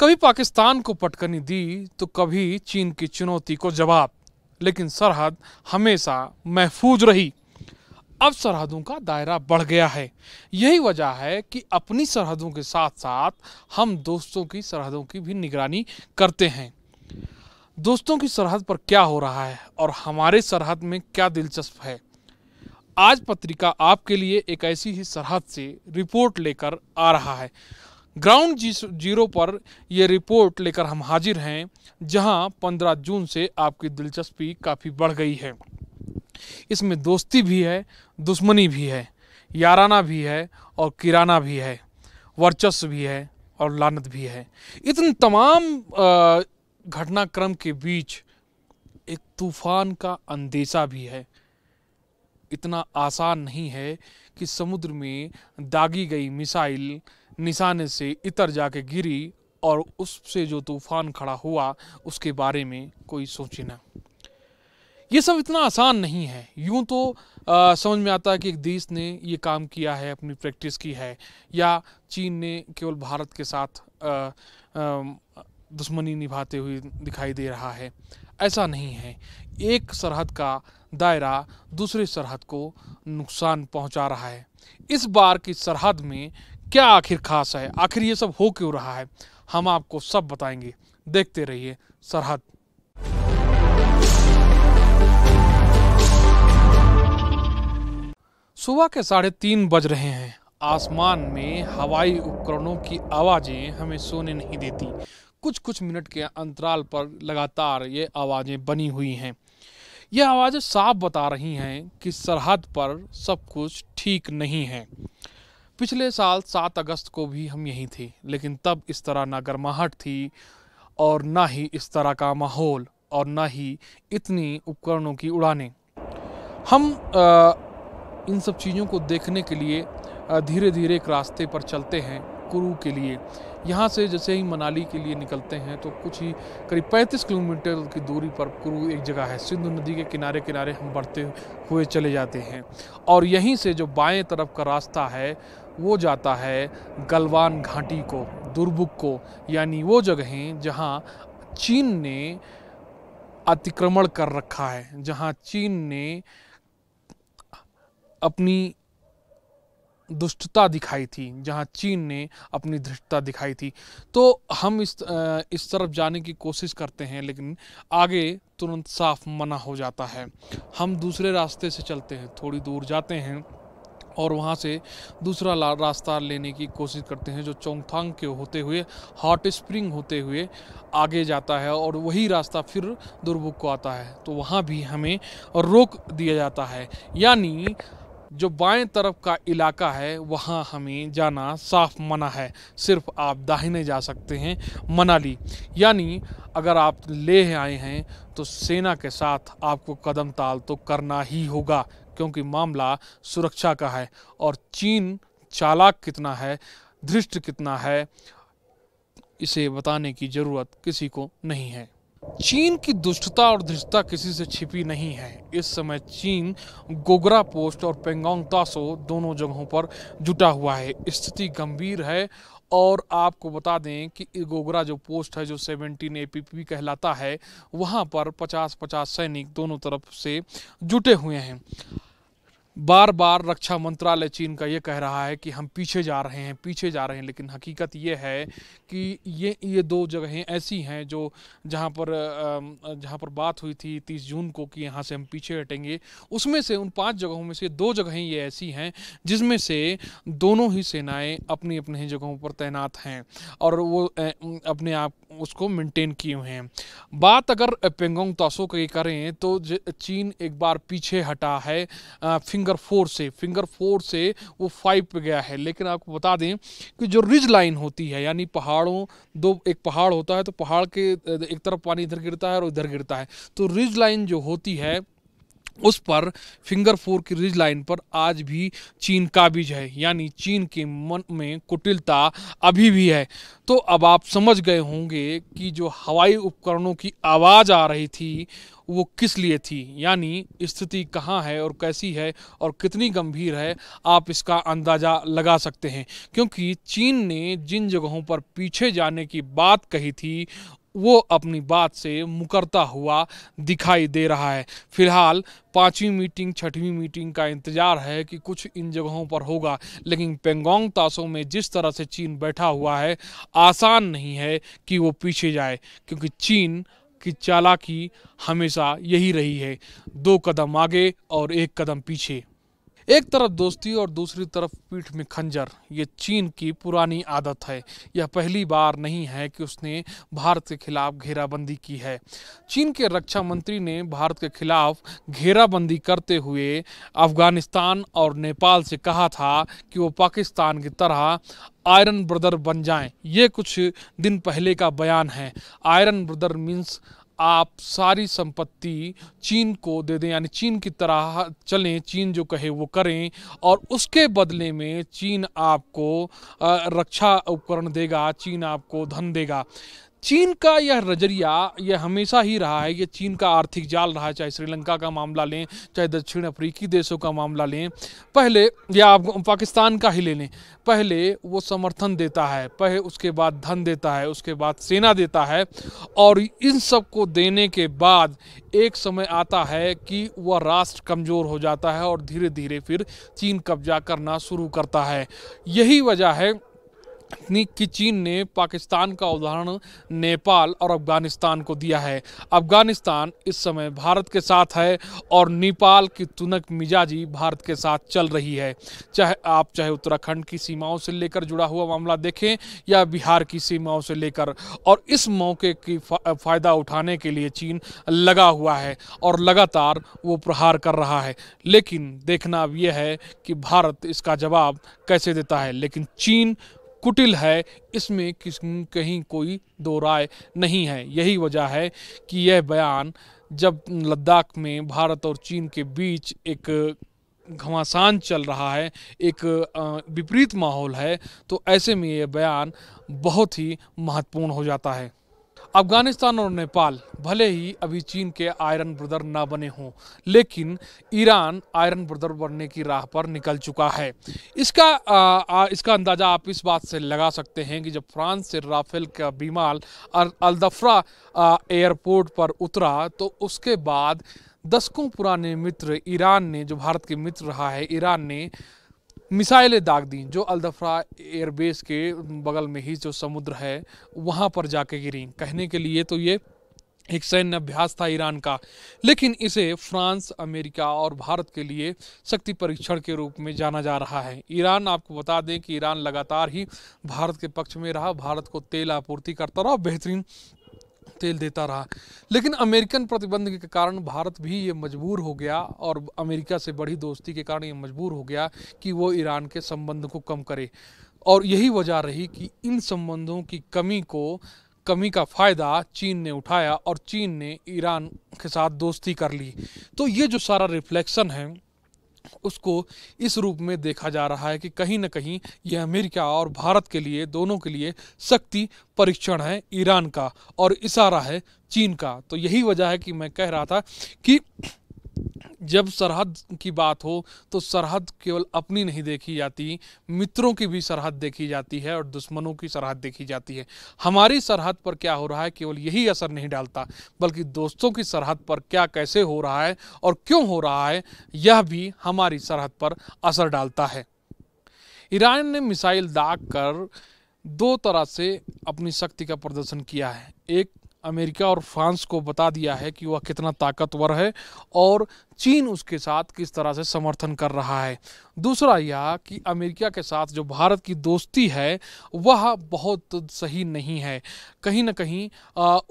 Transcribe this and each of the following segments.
कभी पाकिस्तान को पटकनी दी तो कभी चीन की चुनौती को जवाब लेकिन सरहद हमेशा महफूज रही अब सरहदों का दायरा बढ़ गया है यही वजह है कि अपनी सरहदों के साथ साथ हम दोस्तों की सरहदों की भी निगरानी करते हैं दोस्तों की सरहद पर क्या हो रहा है और हमारे सरहद में क्या दिलचस्प है आज पत्रिका आपके लिए एक ऐसी ही सरहद से रिपोर्ट लेकर आ रहा है ग्राउंड जीरो पर ये रिपोर्ट लेकर हम हाजिर हैं जहां 15 जून से आपकी दिलचस्पी काफ़ी बढ़ गई है इसमें दोस्ती भी है दुश्मनी भी है याराना भी है और किराना भी है वर्चस्व भी है और लानत भी है इन तमाम घटनाक्रम के बीच एक तूफान का अंदेशा भी है इतना आसान नहीं है कि समुद्र में दागी गई मिसाइल निशाने से इतर जाके गिरी और उससे जो तूफान खड़ा हुआ उसके बारे में कोई सोचे ना ये सब इतना आसान नहीं है यूं तो आ, समझ में आता है कि एक देश ने ये काम किया है अपनी प्रैक्टिस की है या चीन ने केवल भारत के साथ आ, आ, दुश्मनी निभाते हुए दिखाई दे रहा है ऐसा नहीं है एक सरहद का दायरा दूसरे सरहद को नुकसान पहुंचा रहा है इस बार की सरहद में क्या आखिर खास है आखिर ये सब हो क्यों रहा है हम आपको सब बताएंगे देखते रहिए सरहद सुबह के साढ़े तीन बज रहे हैं आसमान में हवाई उपकरणों की आवाज़ें हमें सोने नहीं देती कुछ कुछ मिनट के अंतराल पर लगातार ये आवाज़ें बनी हुई हैं ये आवाज़ें साफ बता रही हैं कि सरहद पर सब कुछ ठीक नहीं है पिछले साल सात अगस्त को भी हम यहीं थे लेकिन तब इस तरह ना गर्माहट थी और ना ही इस तरह का माहौल और ना ही इतनी उपकरणों की उड़ानें हम आ, इन सब चीज़ों को देखने के लिए धीरे धीरे एक रास्ते पर चलते हैं कुरु के लिए यहाँ से जैसे ही मनाली के लिए निकलते हैं तो कुछ ही करीब 35 किलोमीटर की दूरी पर कुरु एक जगह है सिंधु नदी के किनारे किनारे हम बढ़ते हुए चले जाते हैं और यहीं से जो बाएं तरफ का रास्ता है वो जाता है गलवान घाटी को दुर्बुक को यानी वो जगहें जहाँ चीन ने अतिक्रमण कर रखा है जहाँ चीन ने अपनी दुष्टता दिखाई थी जहाँ चीन ने अपनी धृष्टता दिखाई थी तो हम इस इस तरफ जाने की कोशिश करते हैं लेकिन आगे तुरंत साफ मना हो जाता है हम दूसरे रास्ते से चलते हैं थोड़ी दूर जाते हैं और वहाँ से दूसरा रास्ता लेने की कोशिश करते हैं जो चोंगथांग के होते हुए हॉट स्प्रिंग होते हुए आगे जाता है और वही रास्ता फिर दुर्भुग को आता है तो वहाँ भी हमें रोक दिया जाता है यानी जो बाएं तरफ का इलाका है वहाँ हमें जाना साफ मना है सिर्फ आप दाहिने जा सकते हैं मनाली यानी अगर आप लेह आए हैं तो सेना के साथ आपको कदम ताल तो करना ही होगा क्योंकि मामला सुरक्षा का है और चीन चालाक कितना है धृष्ट कितना है इसे बताने की ज़रूरत किसी को नहीं है चीन की दुष्टता और धृष्टता किसी से छिपी नहीं है इस समय चीन गोगरा पोस्ट और पेंगोंग तासो दोनों जगहों पर जुटा हुआ है स्थिति गंभीर है और आपको बता दें कि गोगरा जो पोस्ट है जो सेवनटीन ए पी पी कहलाता है वहाँ पर पचास पचास सैनिक दोनों तरफ से जुटे हुए हैं बार बार रक्षा मंत्रालय चीन का ये कह रहा है कि हम पीछे जा रहे हैं पीछे जा रहे हैं लेकिन हकीकत ये है कि ये ये दो जगहें ऐसी हैं जो जहाँ पर जहाँ पर बात हुई थी तीस जून को कि यहाँ से हम पीछे हटेंगे उसमें से उन पांच जगहों में से दो जगहें ये ऐसी हैं जिसमें से दोनों ही सेनाएं अपनी अपनी जगहों पर तैनात हैं और वो अपने आप उसको मेंटेन किए हुए हैं बात अगर पेंगोंग तासो की करें तो चीन एक बार पीछे हटा है फिंगर फोर से फिंगर फोर से वो फाइव पे गया है लेकिन आपको बता दें कि जो रिज लाइन होती है यानी पहाड़ों दो एक पहाड़ होता है तो पहाड़ के एक तरफ पानी इधर गिरता है और इधर गिरता है तो रिज लाइन जो होती है उस पर फिंगर फोर की रिज लाइन पर आज भी चीन काबिज है यानी चीन के मन में कुटिलता अभी भी है तो अब आप समझ गए होंगे कि जो हवाई उपकरणों की आवाज़ आ रही थी वो किस लिए थी यानी स्थिति कहाँ है और कैसी है और कितनी गंभीर है आप इसका अंदाज़ा लगा सकते हैं क्योंकि चीन ने जिन जगहों पर पीछे जाने की बात कही थी वो अपनी बात से मुकरता हुआ दिखाई दे रहा है फिलहाल पाँचवीं मीटिंग छठवीं मीटिंग का इंतजार है कि कुछ इन जगहों पर होगा लेकिन पेंगोंग ताशों में जिस तरह से चीन बैठा हुआ है आसान नहीं है कि वो पीछे जाए क्योंकि चीन की चालाकी हमेशा यही रही है दो कदम आगे और एक कदम पीछे एक तरफ दोस्ती और दूसरी तरफ पीठ में खंजर ये चीन की पुरानी आदत है यह पहली बार नहीं है कि उसने भारत के खिलाफ घेराबंदी की है चीन के रक्षा मंत्री ने भारत के खिलाफ घेराबंदी करते हुए अफगानिस्तान और नेपाल से कहा था कि वो पाकिस्तान की तरह आयरन ब्रदर बन जाएं ये कुछ दिन पहले का बयान है आयरन ब्रदर मीन्स आप सारी संपत्ति चीन को दे दें यानी चीन की तरह चलें चीन जो कहे वो करें और उसके बदले में चीन आपको रक्षा उपकरण देगा चीन आपको धन देगा चीन का यह नजरिया यह हमेशा ही रहा है यह चीन का आर्थिक जाल रहा है चाहे श्रीलंका का मामला लें चाहे दक्षिण अफ्रीकी देशों का मामला लें पहले या आप पाकिस्तान का ही ले लें पहले वो समर्थन देता है पहले उसके बाद धन देता है उसके बाद सेना देता है और इन सब को देने के बाद एक समय आता है कि वह राष्ट्र कमज़ोर हो जाता है और धीरे धीरे फिर चीन कब्जा करना शुरू करता है यही वजह है कि चीन ने पाकिस्तान का उदाहरण नेपाल और अफगानिस्तान को दिया है अफगानिस्तान इस समय भारत के साथ है और नेपाल की तुनक मिजाजी भारत के साथ चल रही है चाहे आप चाहे उत्तराखंड की सीमाओं से लेकर जुड़ा हुआ मामला देखें या बिहार की सीमाओं से लेकर और इस मौके की फ़ायदा उठाने के लिए चीन लगा हुआ है और लगातार वो प्रहार कर रहा है लेकिन देखना अब यह है कि भारत इसका जवाब कैसे देता है लेकिन चीन कुटिल है इसमें किस कहीं कोई दो राय नहीं है यही वजह है कि यह बयान जब लद्दाख में भारत और चीन के बीच एक घमासान चल रहा है एक विपरीत माहौल है तो ऐसे में यह बयान बहुत ही महत्वपूर्ण हो जाता है अफगानिस्तान और नेपाल भले ही अभी चीन के आयरन ब्रदर ना बने हों लेकिन ईरान आयरन ब्रदर बनने की राह पर निकल चुका है इसका आ, आ, इसका अंदाज़ा आप इस बात से लगा सकते हैं कि जब फ्रांस से राफेल का विमान अलदफ्रा एयरपोर्ट पर उतरा तो उसके बाद दशकों पुराने मित्र ईरान ने जो भारत के मित्र रहा है ईरान ने मिसाइलें दाग दी जो अलदफरा एयरबेस के बगल में ही जो समुद्र है वहाँ पर जाके गिरी कहने के लिए तो ये एक सैन्य अभ्यास था ईरान का लेकिन इसे फ्रांस अमेरिका और भारत के लिए शक्ति परीक्षण के रूप में जाना जा रहा है ईरान आपको बता दें कि ईरान लगातार ही भारत के पक्ष में रहा भारत को तेल आपूर्ति करता रहा बेहतरीन तेल देता रहा लेकिन अमेरिकन प्रतिबंध के कारण भारत भी ये मजबूर हो गया और अमेरिका से बड़ी दोस्ती के कारण ये मजबूर हो गया कि वो ईरान के संबंध को कम करे और यही वजह रही कि इन संबंधों की कमी को कमी का फ़ायदा चीन ने उठाया और चीन ने ईरान के साथ दोस्ती कर ली तो ये जो सारा रिफ्लेक्शन है उसको इस रूप में देखा जा रहा है कि कहीं ना कहीं यह अमेरिका और भारत के लिए दोनों के लिए शक्ति परीक्षण है ईरान का और इशारा है चीन का तो यही वजह है कि मैं कह रहा था कि जब सरहद की बात हो तो सरहद केवल अपनी नहीं देखी जाती मित्रों की भी सरहद देखी जाती है और दुश्मनों की सरहद देखी जाती है हमारी सरहद पर क्या हो रहा है केवल यही असर नहीं डालता बल्कि दोस्तों की सरहद पर क्या कैसे हो रहा है और क्यों हो रहा है यह भी हमारी सरहद पर असर डालता है ईरान ने मिसाइल दाग कर दो तरह से अपनी शक्ति का प्रदर्शन किया है एक अमेरिका और फ्रांस को बता दिया है कि वह कितना ताकतवर है और चीन उसके साथ किस तरह से समर्थन कर रहा है दूसरा यह कि अमेरिका के साथ जो भारत की दोस्ती है वह बहुत सही नहीं है कहीं ना कहीं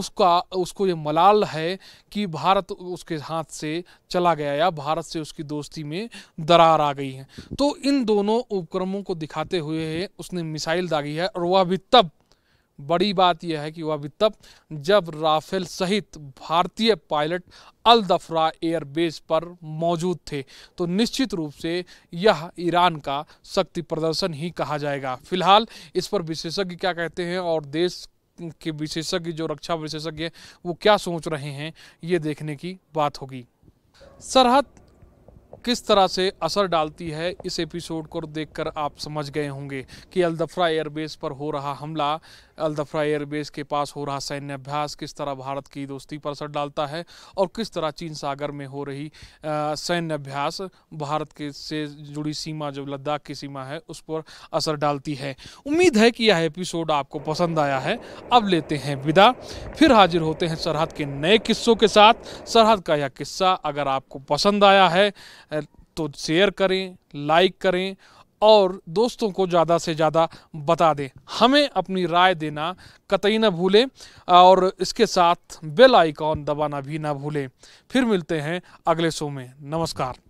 उसका उसको ये मलाल है कि भारत उसके हाथ से चला गया या भारत से उसकी दोस्ती में दरार आ गई है तो इन दोनों उपक्रमों को दिखाते हुए उसने मिसाइल दागी है और वह भी तब बड़ी बात यह है कि वह अभी तब जब राफेल सहित भारतीय पायलट अल दफरा एयरबेस पर मौजूद थे तो निश्चित रूप से यह ईरान का शक्ति प्रदर्शन ही कहा जाएगा फिलहाल इस पर विशेषज्ञ क्या कहते हैं और देश के विशेषज्ञ जो रक्षा विशेषज्ञ हैं वो क्या सोच रहे हैं ये देखने की बात होगी सरहद किस तरह से असर डालती है इस एपिसोड को देखकर आप समझ गए होंगे कि अलदफरा एयरबेस पर हो रहा हमला अलदफरा एयरबेस के पास हो रहा सैन्य अभ्यास किस तरह भारत की दोस्ती पर असर डालता है और किस तरह चीन सागर में हो रही सैन्य अभ्यास भारत के से जुड़ी सीमा जो लद्दाख की सीमा है उस पर असर डालती है उम्मीद है कि यह एपिसोड आपको पसंद आया है अब लेते हैं विदा फिर हाजिर होते हैं सरहद के नए किस्सों के साथ सरहद का यह किस्सा अगर आपको पसंद आया है तो शेयर करें लाइक करें और दोस्तों को ज़्यादा से ज़्यादा बता दें हमें अपनी राय देना कतई ना भूलें और इसके साथ बेल आइकॉन दबाना भी ना भूलें फिर मिलते हैं अगले शो में नमस्कार